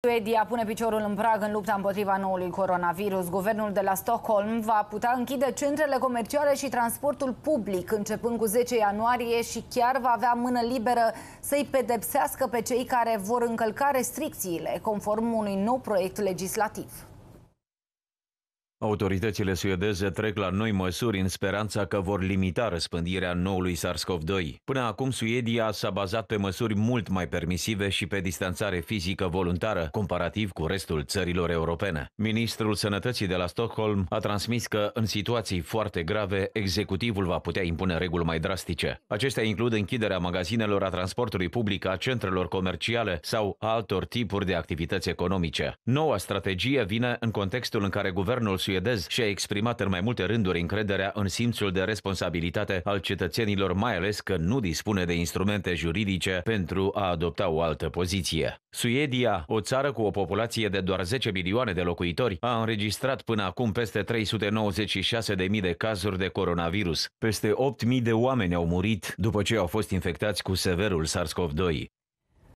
Suedia pune piciorul în prag în lupta împotriva noului coronavirus. Guvernul de la Stockholm va putea închide centrele comerciale și transportul public începând cu 10 ianuarie și chiar va avea mână liberă să-i pedepsească pe cei care vor încălca restricțiile, conform unui nou proiect legislativ. Autoritățile suedeze trec la noi măsuri în speranța că vor limita răspândirea noului SARS-CoV-2. Până acum, Suedia s-a bazat pe măsuri mult mai permisive și pe distanțare fizică voluntară, comparativ cu restul țărilor europene. Ministrul Sănătății de la Stockholm a transmis că, în situații foarte grave, executivul va putea impune reguli mai drastice. Acestea includ închiderea magazinelor, a transportului public, a centrelor comerciale sau altor tipuri de activități economice. Noua strategie vine în contextul în care guvernul suedez și-a exprimat în mai multe rânduri încrederea în simțul de responsabilitate al cetățenilor, mai ales că nu dispune de instrumente juridice pentru a adopta o altă poziție. Suedia, o țară cu o populație de doar 10 milioane de locuitori, a înregistrat până acum peste 396.000 de cazuri de coronavirus. Peste 8.000 de oameni au murit după ce au fost infectați cu severul SARS-CoV-2.